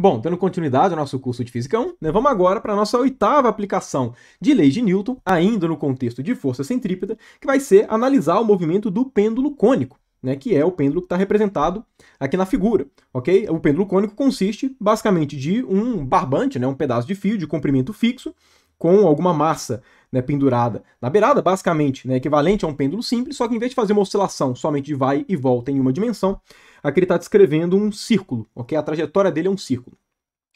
Bom, dando continuidade ao nosso curso de Física 1, né, vamos agora para a nossa oitava aplicação de leis de Newton, ainda no contexto de força centrípeta, que vai ser analisar o movimento do pêndulo cônico, né, que é o pêndulo que está representado aqui na figura. ok? O pêndulo cônico consiste basicamente de um barbante, né, um pedaço de fio de comprimento fixo, com alguma massa né, pendurada na beirada, basicamente né, equivalente a um pêndulo simples, só que em vez de fazer uma oscilação somente de vai e volta em uma dimensão, Aqui ele está descrevendo um círculo, ok? A trajetória dele é um círculo.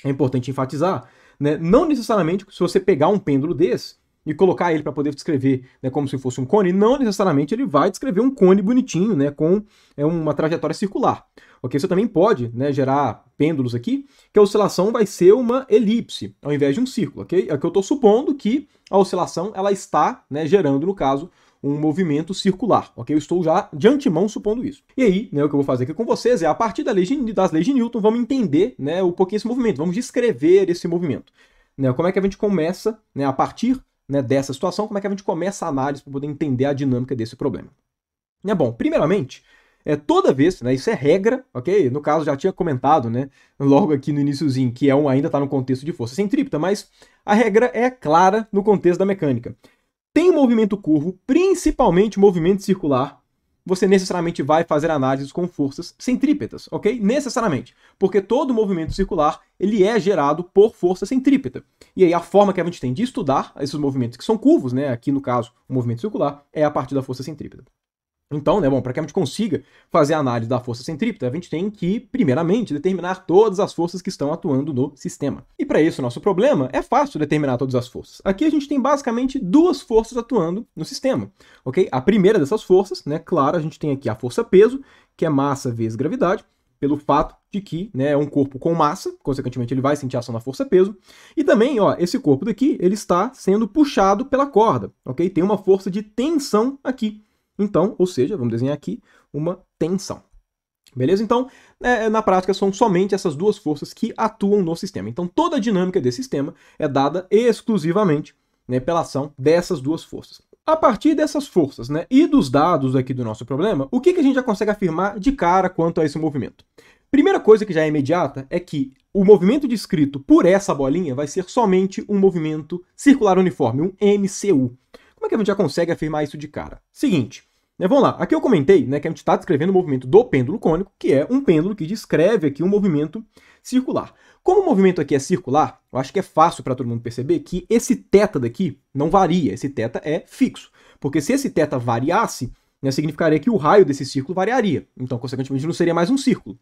É importante enfatizar, né? Não necessariamente se você pegar um pêndulo desse e colocar ele para poder descrever né, como se fosse um cone, não necessariamente ele vai descrever um cone bonitinho, né? Com é, uma trajetória circular. Ok? Você também pode né, gerar pêndulos aqui, que a oscilação vai ser uma elipse, ao invés de um círculo, ok? É que eu estou supondo que a oscilação ela está né, gerando, no caso, um movimento circular, ok? Eu estou já de antemão supondo isso. E aí, né, o que eu vou fazer aqui com vocês é, a partir da lei de, das leis de Newton, vamos entender né, um pouquinho esse movimento, vamos descrever esse movimento. Né, como é que a gente começa, né, a partir né, dessa situação, como é que a gente começa a análise para poder entender a dinâmica desse problema. É bom, primeiramente, é, toda vez, né, isso é regra, ok? No caso, já tinha comentado, né, logo aqui no iníciozinho, que é um, ainda está no contexto de força centrípeta, mas a regra é clara no contexto da mecânica tem movimento curvo, principalmente movimento circular, você necessariamente vai fazer análises com forças centrípetas, ok? Necessariamente, porque todo movimento circular ele é gerado por força centrípeta. E aí a forma que a gente tem de estudar esses movimentos que são curvos, né? Aqui no caso, o movimento circular é a partir da força centrípeta. Então, né, bom, para que a gente consiga fazer a análise da força centrípeta, a gente tem que, primeiramente, determinar todas as forças que estão atuando no sistema. E para isso, nosso problema é fácil determinar todas as forças. Aqui a gente tem basicamente duas forças atuando no sistema, ok? A primeira dessas forças, né, claro, a gente tem aqui a força peso, que é massa vezes gravidade, pelo fato de que né, é um corpo com massa, consequentemente ele vai sentir ação na força-peso, e também ó, esse corpo daqui ele está sendo puxado pela corda, ok? Tem uma força de tensão aqui. Então, ou seja, vamos desenhar aqui uma tensão. Beleza? Então, é, é, na prática, são somente essas duas forças que atuam no sistema. Então, toda a dinâmica desse sistema é dada exclusivamente né, pela ação dessas duas forças. A partir dessas forças né, e dos dados aqui do nosso problema, o que, que a gente já consegue afirmar de cara quanto a esse movimento? Primeira coisa que já é imediata é que o movimento descrito por essa bolinha vai ser somente um movimento circular uniforme, um MCU. Como é que a gente já consegue afirmar isso de cara? Seguinte, é, vamos lá, aqui eu comentei né, que a gente está descrevendo o movimento do pêndulo cônico, que é um pêndulo que descreve aqui um movimento circular. Como o movimento aqui é circular, eu acho que é fácil para todo mundo perceber que esse θ daqui não varia, esse θ é fixo. Porque se esse θ variasse, né, significaria que o raio desse círculo variaria. Então, consequentemente, não seria mais um círculo.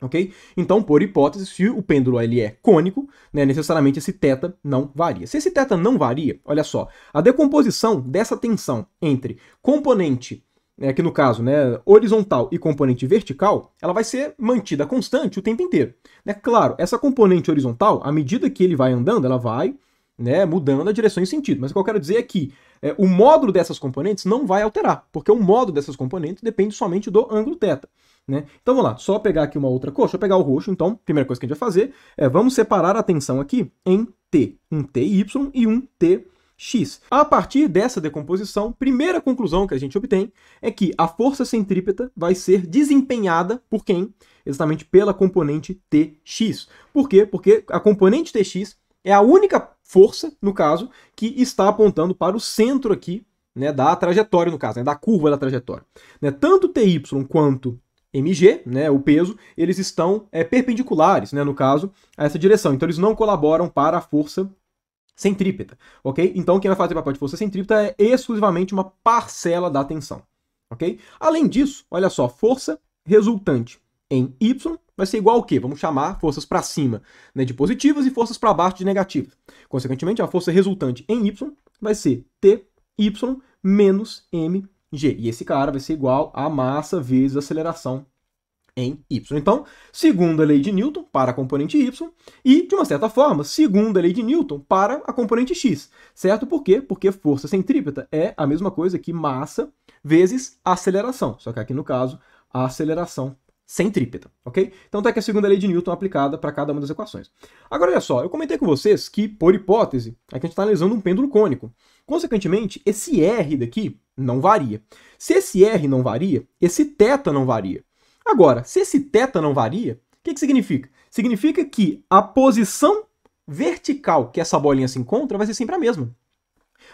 ok Então, por hipótese, se o pêndulo ele é cônico, né, necessariamente esse θ não varia. Se esse θ não varia, olha só, a decomposição dessa tensão entre componente é, né, aqui no caso, né, horizontal e componente vertical, ela vai ser mantida constante o tempo inteiro. Né? Claro, essa componente horizontal, à medida que ele vai andando, ela vai né, mudando a direção e sentido. Mas o que eu quero dizer é que é, o módulo dessas componentes não vai alterar, porque o módulo dessas componentes depende somente do ângulo θ. Né? Então vamos lá, só pegar aqui uma outra cor, deixa eu pegar o roxo, então, primeira coisa que a gente vai fazer é vamos separar a tensão aqui em T, um TY e um T x. A partir dessa decomposição, primeira conclusão que a gente obtém é que a força centrípeta vai ser desempenhada por quem? Exatamente pela componente Tx. Por quê? Porque a componente Tx é a única força, no caso, que está apontando para o centro aqui né, da trajetória, no caso, né, da curva da trajetória. Né, tanto TY quanto mg, né, o peso, eles estão é, perpendiculares, né, no caso, a essa direção. Então, eles não colaboram para a força centrípeta, ok? Então quem vai fazer papel de força centrípeta é exclusivamente uma parcela da tensão, ok? Além disso, olha só, força resultante em Y vai ser igual ao quê? Vamos chamar forças para cima né, de positivas e forças para baixo de negativas. Consequentemente, a força resultante em Y vai ser TY menos mg. E esse cara vai ser igual a massa vezes aceleração em y. Então, segunda lei de Newton para a componente y e, de uma certa forma, segunda lei de Newton para a componente x, certo? Por quê? Porque força centrípeta é a mesma coisa que massa vezes aceleração, só que aqui no caso, a aceleração centrípeta, ok? Então tá que a segunda lei de Newton aplicada para cada uma das equações. Agora olha só, eu comentei com vocês que, por hipótese, aqui é a gente está analisando um pêndulo cônico. Consequentemente, esse R daqui não varia. Se esse R não varia, esse θ não varia. Agora, se esse θ não varia, o que, que significa? Significa que a posição vertical que essa bolinha se encontra vai ser sempre a mesma.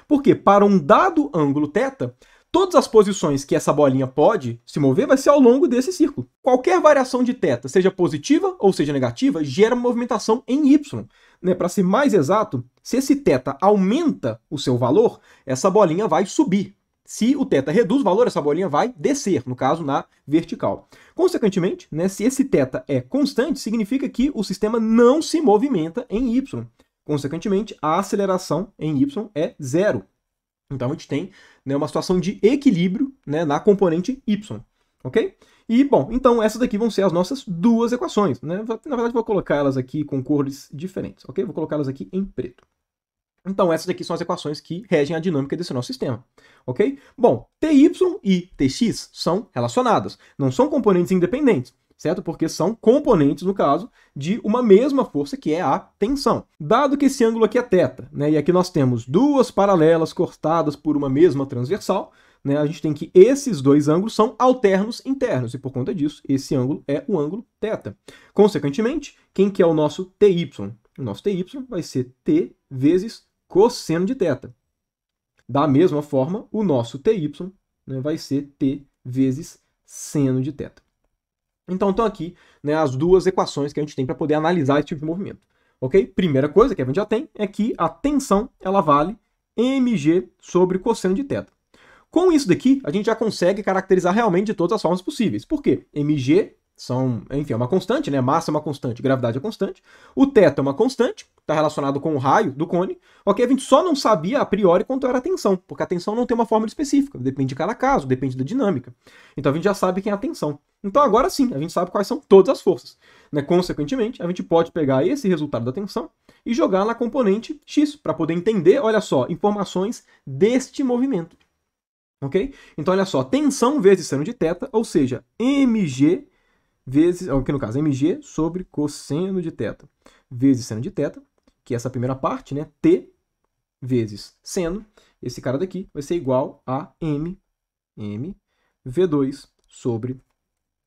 Porque para um dado ângulo θ, todas as posições que essa bolinha pode se mover vai ser ao longo desse círculo. Qualquer variação de θ, seja positiva ou seja negativa, gera uma movimentação em y. Né? Para ser mais exato, se esse θ aumenta o seu valor, essa bolinha vai subir. Se o θ reduz o valor, essa bolinha vai descer, no caso, na vertical. Consequentemente, né, se esse θ é constante, significa que o sistema não se movimenta em y. Consequentemente, a aceleração em y é zero. Então, a gente tem né, uma situação de equilíbrio né, na componente y. Ok? E, bom, então essas daqui vão ser as nossas duas equações. Né? Na verdade, vou colocá-las aqui com cores diferentes. Ok? Vou colocá-las aqui em preto. Então, essas aqui são as equações que regem a dinâmica desse nosso sistema, ok? Bom, TY e TX são relacionadas, não são componentes independentes, certo? Porque são componentes, no caso, de uma mesma força que é a tensão. Dado que esse ângulo aqui é θ, né, e aqui nós temos duas paralelas cortadas por uma mesma transversal, né, a gente tem que esses dois ângulos são alternos internos, e por conta disso, esse ângulo é o ângulo θ. Consequentemente, quem que é o nosso TY? O nosso TY vai ser T vezes cosseno de θ. Da mesma forma, o nosso TY né, vai ser T vezes seno de θ. Então estão aqui né, as duas equações que a gente tem para poder analisar esse tipo de movimento. Ok? Primeira coisa que a gente já tem é que a tensão ela vale mg sobre cosseno de θ. Com isso daqui, a gente já consegue caracterizar realmente de todas as formas possíveis. Por quê? mg são, enfim, é uma constante, né? Massa é uma constante, gravidade é constante. O teto é uma constante, está relacionado com o raio do cone. Ok, a gente só não sabia a priori quanto era a tensão, porque a tensão não tem uma fórmula específica, depende de cada caso, depende da dinâmica. Então a gente já sabe quem é a tensão. Então agora sim, a gente sabe quais são todas as forças. Né? Consequentemente, a gente pode pegar esse resultado da tensão e jogar na componente x, para poder entender, olha só, informações deste movimento. Ok? Então, olha só, tensão vezes seno de teta, ou seja, mg vezes, aqui no caso, mg sobre cosseno de θ, vezes seno de θ, que é essa primeira parte, né? T vezes seno, esse cara daqui vai ser igual a m, m, v2 sobre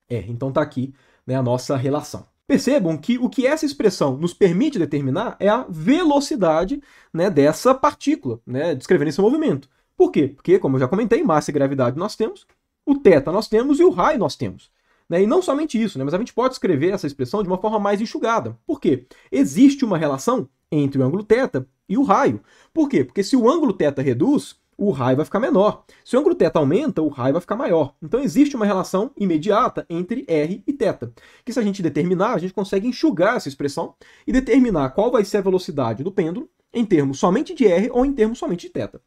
r. Então está aqui né, a nossa relação. Percebam que o que essa expressão nos permite determinar é a velocidade né, dessa partícula, né, descrevendo esse movimento. Por quê? Porque, como eu já comentei, massa e gravidade nós temos, o θ nós temos e o raio nós temos. Né? E não somente isso, né? mas a gente pode escrever essa expressão de uma forma mais enxugada. Por quê? Existe uma relação entre o ângulo θ e o raio. Por quê? Porque se o ângulo θ reduz, o raio vai ficar menor. Se o ângulo θ aumenta, o raio vai ficar maior. Então existe uma relação imediata entre r e θ, que se a gente determinar, a gente consegue enxugar essa expressão e determinar qual vai ser a velocidade do pêndulo em termos somente de r ou em termos somente de θ.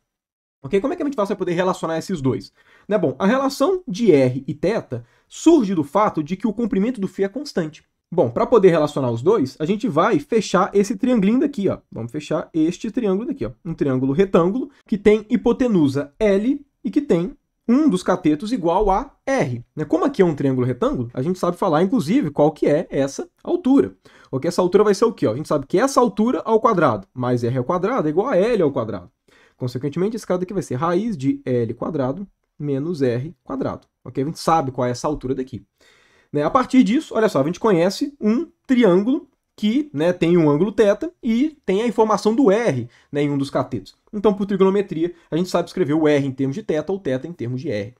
Ok? Como é que a gente faz para poder relacionar esses dois? Né? Bom, a relação de r e θ surge do fato de que o comprimento do fio é constante. Bom, para poder relacionar os dois, a gente vai fechar esse triangulinho daqui, ó. Vamos fechar este triângulo daqui, ó. Um triângulo retângulo que tem hipotenusa L e que tem um dos catetos igual a R. Né? Como aqui é um triângulo retângulo, a gente sabe falar, inclusive, qual que é essa altura. Porque essa altura vai ser o quê? A gente sabe que essa altura ao quadrado mais R ao quadrado é igual a L ao quadrado. Consequentemente, esse cara daqui vai ser raiz de L quadrado menos r quadrado. Ok? A gente sabe qual é essa altura daqui. Né? A partir disso, olha só, a gente conhece um triângulo que né, tem um ângulo θ e tem a informação do r né, em um dos catetos. Então, por trigonometria, a gente sabe escrever o r em termos de θ ou θ em termos de r.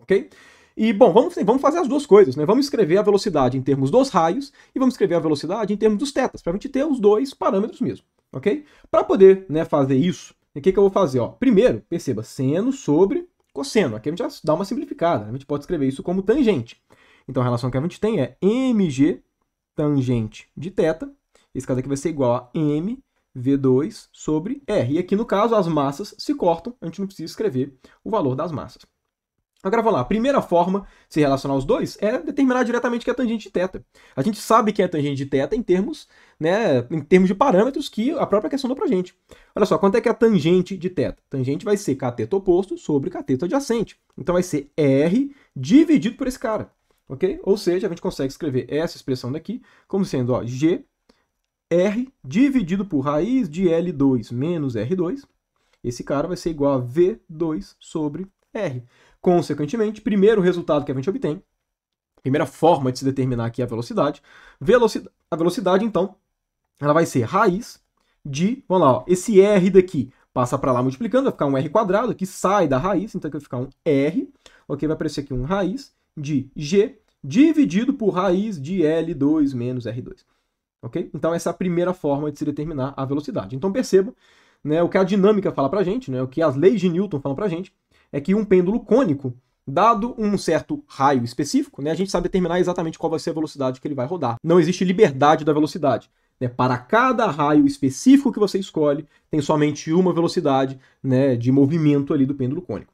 Ok? E, bom, vamos, vamos fazer as duas coisas, né? Vamos escrever a velocidade em termos dos raios e vamos escrever a velocidade em termos dos tetas, para a gente ter os dois parâmetros mesmo, ok? Para poder né, fazer isso, o que, que eu vou fazer? Ó, primeiro, perceba, seno sobre cosseno. Aqui a gente já dá uma simplificada, né? a gente pode escrever isso como tangente. Então a relação que a gente tem é mg tangente de θ, esse caso aqui vai ser igual a mv 2 sobre R. E aqui, no caso, as massas se cortam, a gente não precisa escrever o valor das massas. Agora vamos lá, a primeira forma de se relacionar os dois é determinar diretamente que é tangente de θ. A gente sabe que é tangente de θ em termos né, em termos de parâmetros que a própria questão deu para gente. Olha só, quanto é que é a tangente de teta? Tangente vai ser cateto oposto sobre cateto adjacente. Então vai ser R dividido por esse cara, ok? Ou seja, a gente consegue escrever essa expressão daqui como sendo ó, G R dividido por raiz de L2 menos R2, esse cara vai ser igual a V2 sobre R. Consequentemente, primeiro resultado que a gente obtém, primeira forma de se determinar aqui é a velocidade. a velocidade, então, ela vai ser raiz de, vamos lá, ó, esse R daqui passa para lá multiplicando, vai ficar um R quadrado, que sai da raiz, então aqui vai ficar um R, ok? Vai aparecer aqui um raiz de G dividido por raiz de L2 menos R2, ok? Então essa é a primeira forma de se determinar a velocidade. Então percebam né, o que a dinâmica fala para a gente, né, o que as leis de Newton falam para a gente, é que um pêndulo cônico, dado um certo raio específico, né, a gente sabe determinar exatamente qual vai ser a velocidade que ele vai rodar. Não existe liberdade da velocidade. Né? Para cada raio específico que você escolhe, tem somente uma velocidade né, de movimento ali do pêndulo cônico.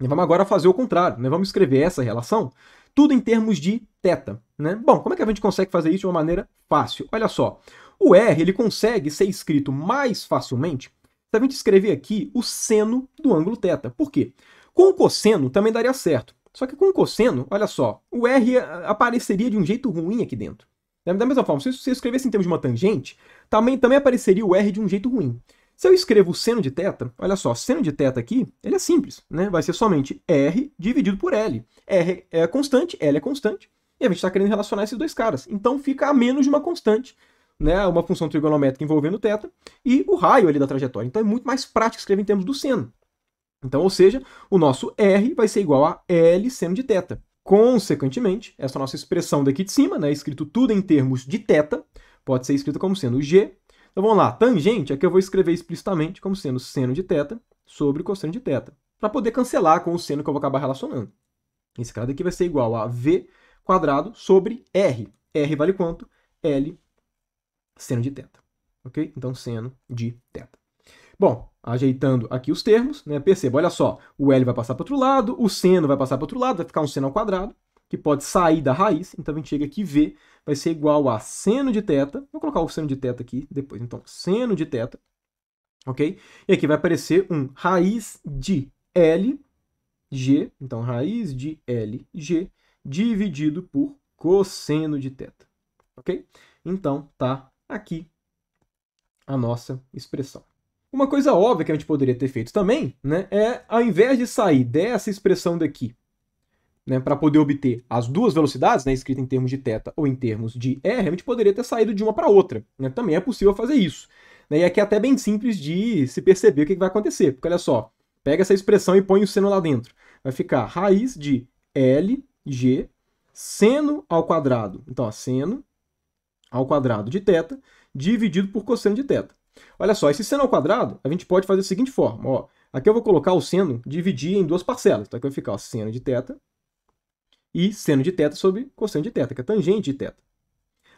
E vamos agora fazer o contrário, né? vamos escrever essa relação tudo em termos de θ. Né? Bom, como é que a gente consegue fazer isso de uma maneira fácil? Olha só, o R ele consegue ser escrito mais facilmente se a gente escrever aqui o seno do ângulo θ. Por quê? Com o cosseno também daria certo. Só que com o cosseno, olha só, o R apareceria de um jeito ruim aqui dentro. Da mesma forma, se eu escrevesse em termos de uma tangente, também, também apareceria o R de um jeito ruim. Se eu escrevo seno de θ, olha só, seno de θ aqui, ele é simples, né? Vai ser somente R dividido por L. R é constante, L é constante, e a gente está querendo relacionar esses dois caras. Então fica a menos de uma constante, né? Uma função trigonométrica envolvendo θ e o raio ali da trajetória. Então é muito mais prático escrever em termos do seno. Então, ou seja, o nosso R vai ser igual a L seno de θ. Consequentemente, essa nossa expressão daqui de cima, né, escrito tudo em termos de θ, pode ser escrita como sendo g. Então vamos lá, tangente, aqui eu vou escrever explicitamente como sendo seno de θ sobre cosseno de θ, para poder cancelar com o seno que eu vou acabar relacionando. Esse cara daqui vai ser igual a v quadrado sobre r. r vale quanto? L seno de θ. Ok? Então, seno de θ. Bom, ajeitando aqui os termos, né? Perceba, olha só, o L vai passar para outro lado, o seno vai passar para outro lado, vai ficar um seno ao quadrado, que pode sair da raiz, então a gente chega aqui V vai ser igual a seno de teta, vou colocar o seno de teta aqui depois, então seno de teta, ok? E aqui vai aparecer um raiz de L, G, então raiz de L, G, dividido por cosseno de teta, ok? Então, tá aqui a nossa expressão. Uma coisa óbvia que a gente poderia ter feito também, né, é ao invés de sair dessa expressão daqui, né, para poder obter as duas velocidades, né, escrita em termos de θ ou em termos de r, a gente poderia ter saído de uma para outra. Né, também é possível fazer isso. Né, e aqui é até bem simples de se perceber o que, vai acontecer, porque olha só, pega essa expressão e põe o seno lá dentro. Vai ficar raiz de lg seno ao quadrado. Então, ó, seno ao quadrado de θ dividido por cosseno de θ. Olha só, esse seno ao quadrado, a gente pode fazer da seguinte forma. Ó, aqui eu vou colocar o seno, dividir em duas parcelas. Então aqui vai ficar ó, seno de θ e seno de θ sobre cosseno de θ, que é tangente de θ.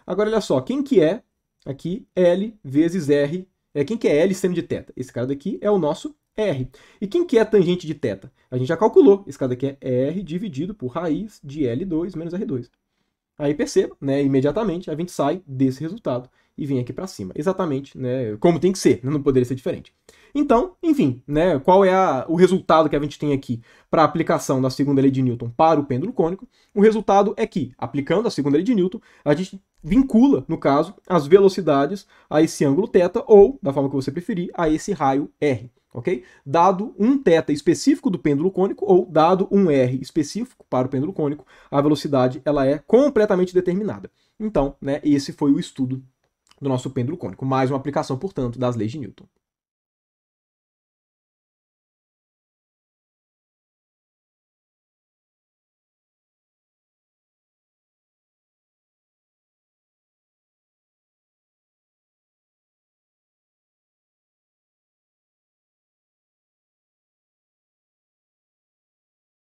Agora, olha só, quem que é aqui L vezes R? É, quem que é L seno de θ? Esse cara daqui é o nosso R. E quem que é tangente de θ? A gente já calculou. Esse cara daqui é R dividido por raiz de L2 menos R2. Aí perceba, né, imediatamente, a gente sai desse resultado e vem aqui para cima. Exatamente, né? Como tem que ser, né, não poderia ser diferente. Então, enfim, né? Qual é a, o resultado que a gente tem aqui para a aplicação da segunda lei de Newton para o pêndulo cônico? O resultado é que, aplicando a segunda lei de Newton, a gente vincula, no caso, as velocidades a esse ângulo θ ou, da forma que você preferir, a esse raio r. ok Dado um θ específico do pêndulo cônico ou dado um r específico para o pêndulo cônico, a velocidade ela é completamente determinada. Então, né, esse foi o estudo do nosso pêndulo cônico. Mais uma aplicação, portanto, das leis de Newton.